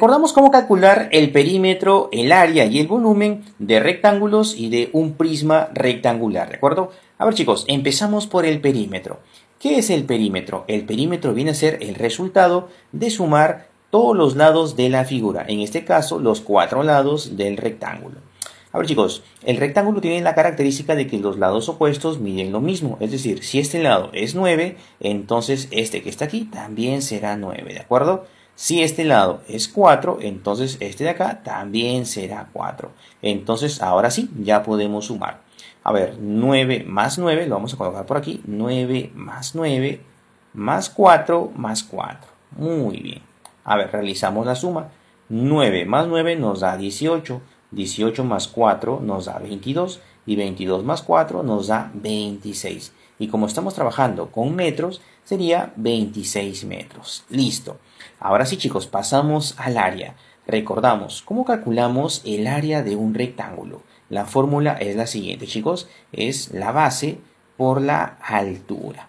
Recordamos cómo calcular el perímetro, el área y el volumen de rectángulos y de un prisma rectangular, ¿de acuerdo? A ver chicos, empezamos por el perímetro. ¿Qué es el perímetro? El perímetro viene a ser el resultado de sumar todos los lados de la figura, en este caso los cuatro lados del rectángulo. A ver chicos, el rectángulo tiene la característica de que los lados opuestos miden lo mismo, es decir, si este lado es 9, entonces este que está aquí también será 9, ¿de acuerdo? Si este lado es 4, entonces este de acá también será 4. Entonces ahora sí, ya podemos sumar. A ver, 9 más 9, lo vamos a colocar por aquí. 9 más 9 más 4 más 4. Muy bien. A ver, realizamos la suma. 9 más 9 nos da 18. 18 más 4 nos da 22. Y 22 más 4 nos da 26. Y como estamos trabajando con metros, sería 26 metros. Listo. Ahora sí chicos, pasamos al área. Recordamos, ¿cómo calculamos el área de un rectángulo? La fórmula es la siguiente chicos, es la base por la altura.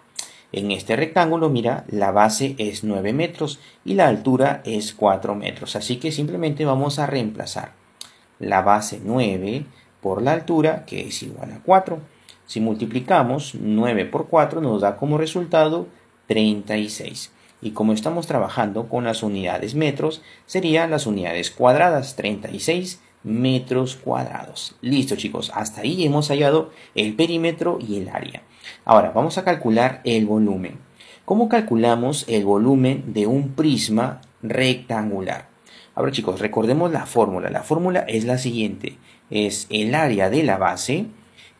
En este rectángulo, mira, la base es 9 metros y la altura es 4 metros. Así que simplemente vamos a reemplazar la base 9 por la altura, que es igual a 4. Si multiplicamos 9 por 4 nos da como resultado 36. Y como estamos trabajando con las unidades metros, serían las unidades cuadradas 36 metros cuadrados. Listo chicos, hasta ahí hemos hallado el perímetro y el área. Ahora vamos a calcular el volumen. ¿Cómo calculamos el volumen de un prisma rectangular? Ahora chicos, recordemos la fórmula. La fórmula es la siguiente. Es el área de la base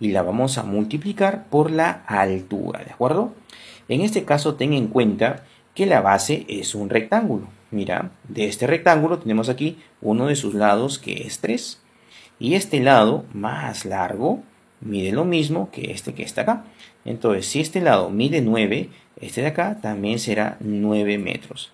y la vamos a multiplicar por la altura, ¿de acuerdo? En este caso ten en cuenta que la base es un rectángulo. Mira, de este rectángulo tenemos aquí uno de sus lados que es 3. Y este lado más largo mide lo mismo que este que está acá. Entonces, si este lado mide 9, este de acá también será 9 metros.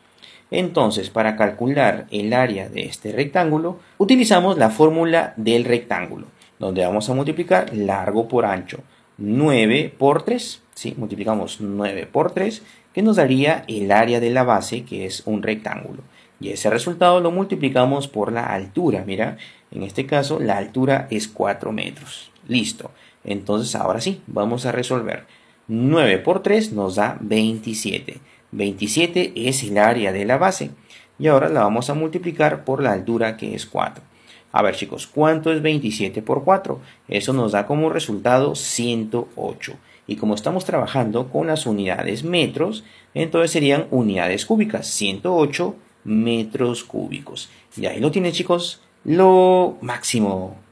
Entonces, para calcular el área de este rectángulo, utilizamos la fórmula del rectángulo donde vamos a multiplicar largo por ancho. 9 por 3, ¿sí? multiplicamos 9 por 3, que nos daría el área de la base, que es un rectángulo. Y ese resultado lo multiplicamos por la altura. Mira, en este caso la altura es 4 metros. Listo. Entonces ahora sí, vamos a resolver. 9 por 3 nos da 27. 27 es el área de la base. Y ahora la vamos a multiplicar por la altura que es 4. A ver chicos, ¿cuánto es 27 por 4? Eso nos da como resultado 108. Y como estamos trabajando con las unidades metros, entonces serían unidades cúbicas, 108 metros cúbicos. Y ahí lo tienen chicos, lo máximo.